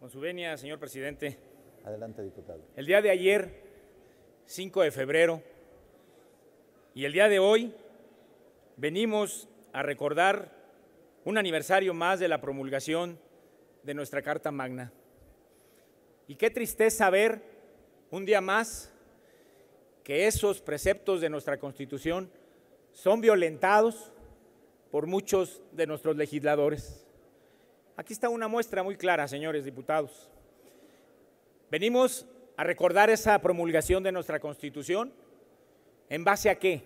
Con su venia, señor presidente. Adelante, diputado. El día de ayer, 5 de febrero, y el día de hoy venimos a recordar un aniversario más de la promulgación de nuestra Carta Magna. Y qué tristeza ver un día más que esos preceptos de nuestra Constitución son violentados por muchos de nuestros legisladores. Aquí está una muestra muy clara, señores diputados. Venimos a recordar esa promulgación de nuestra Constitución. ¿En base a qué?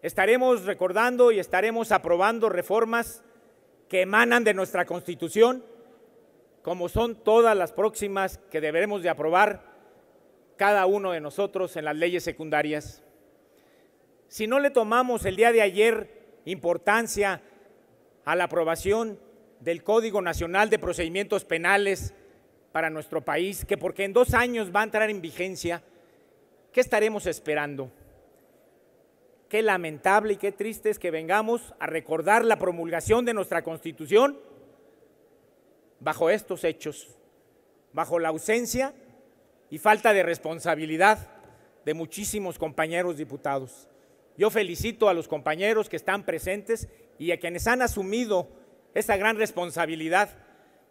Estaremos recordando y estaremos aprobando reformas que emanan de nuestra Constitución, como son todas las próximas que deberemos de aprobar cada uno de nosotros en las leyes secundarias. Si no le tomamos el día de ayer importancia a la aprobación del Código Nacional de Procedimientos Penales para nuestro país, que porque en dos años va a entrar en vigencia, ¿qué estaremos esperando? Qué lamentable y qué triste es que vengamos a recordar la promulgación de nuestra Constitución bajo estos hechos, bajo la ausencia y falta de responsabilidad de muchísimos compañeros diputados. Yo felicito a los compañeros que están presentes y a quienes han asumido esa gran responsabilidad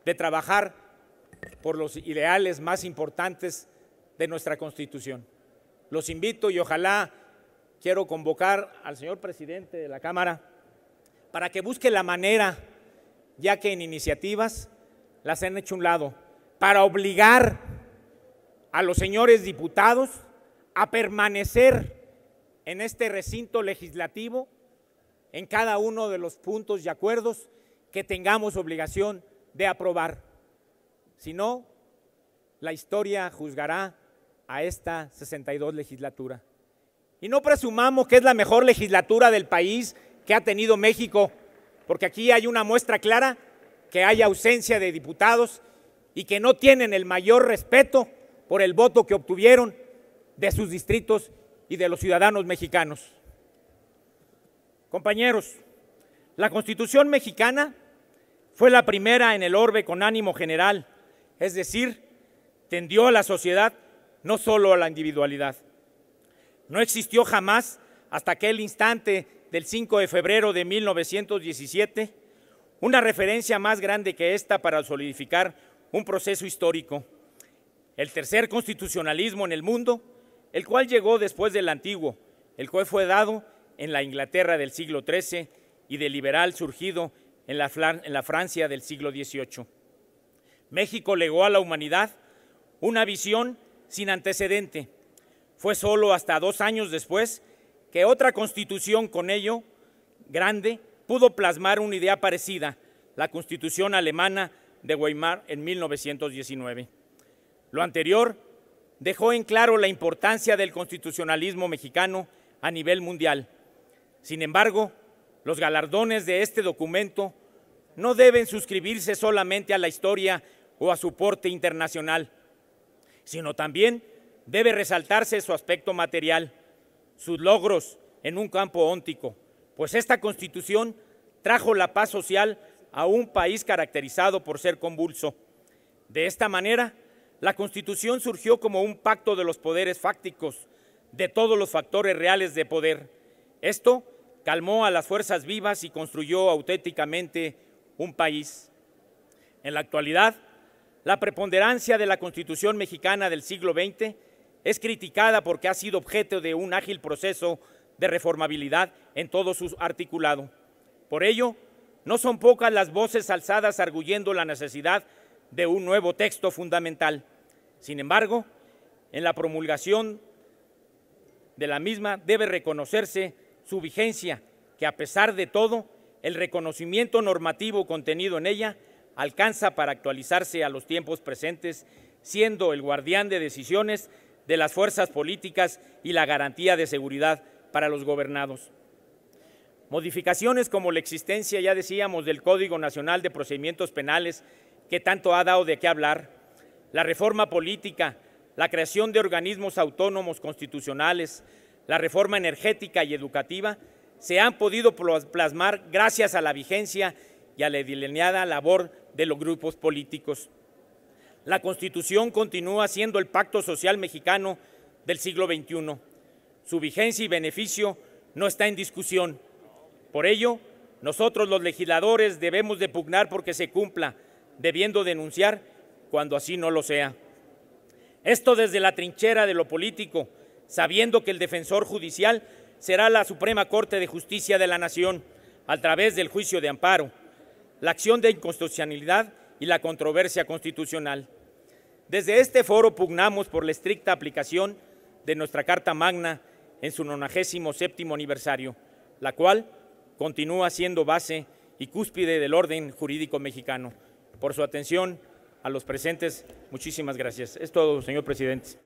de trabajar por los ideales más importantes de nuestra Constitución. Los invito y ojalá quiero convocar al señor presidente de la Cámara para que busque la manera, ya que en iniciativas las han hecho un lado, para obligar a los señores diputados a permanecer en este recinto legislativo en cada uno de los puntos y acuerdos que tengamos obligación de aprobar. Si no, la historia juzgará a esta 62 legislatura. Y no presumamos que es la mejor legislatura del país que ha tenido México, porque aquí hay una muestra clara que hay ausencia de diputados y que no tienen el mayor respeto por el voto que obtuvieron de sus distritos y de los ciudadanos mexicanos. Compañeros, la Constitución mexicana fue la primera en el orbe con ánimo general, es decir, tendió a la sociedad, no solo a la individualidad. No existió jamás, hasta aquel instante del 5 de febrero de 1917, una referencia más grande que esta para solidificar un proceso histórico, el tercer constitucionalismo en el mundo, el cual llegó después del antiguo, el cual fue dado en la Inglaterra del siglo XIII y de liberal surgido en la, en la Francia del siglo XVIII. México legó a la humanidad una visión sin antecedente. Fue solo hasta dos años después que otra constitución con ello grande pudo plasmar una idea parecida, la constitución alemana de Weimar en 1919. Lo anterior dejó en claro la importancia del constitucionalismo mexicano a nivel mundial. Sin embargo, los galardones de este documento no deben suscribirse solamente a la historia o a su porte internacional, sino también debe resaltarse su aspecto material, sus logros en un campo óntico, pues esta constitución trajo la paz social a un país caracterizado por ser convulso. De esta manera, la constitución surgió como un pacto de los poderes fácticos, de todos los factores reales de poder. Esto calmó a las fuerzas vivas y construyó auténticamente un país. En la actualidad, la preponderancia de la Constitución mexicana del siglo XX es criticada porque ha sido objeto de un ágil proceso de reformabilidad en todo su articulado. Por ello, no son pocas las voces alzadas arguyendo la necesidad de un nuevo texto fundamental. Sin embargo, en la promulgación de la misma debe reconocerse su vigencia, que a pesar de todo, el reconocimiento normativo contenido en ella alcanza para actualizarse a los tiempos presentes, siendo el guardián de decisiones de las fuerzas políticas y la garantía de seguridad para los gobernados. Modificaciones como la existencia, ya decíamos, del Código Nacional de Procedimientos Penales, que tanto ha dado de qué hablar, la reforma política, la creación de organismos autónomos constitucionales, la reforma energética y educativa se han podido plasmar gracias a la vigencia y a la delineada labor de los grupos políticos. La Constitución continúa siendo el pacto social mexicano del siglo XXI. Su vigencia y beneficio no está en discusión. Por ello, nosotros los legisladores debemos de pugnar porque se cumpla, debiendo denunciar cuando así no lo sea. Esto desde la trinchera de lo político, sabiendo que el defensor judicial será la Suprema Corte de Justicia de la Nación a través del juicio de amparo, la acción de inconstitucionalidad y la controversia constitucional. Desde este foro pugnamos por la estricta aplicación de nuestra Carta Magna en su 97 aniversario, la cual continúa siendo base y cúspide del orden jurídico mexicano. Por su atención a los presentes, muchísimas gracias. Es todo, señor presidente.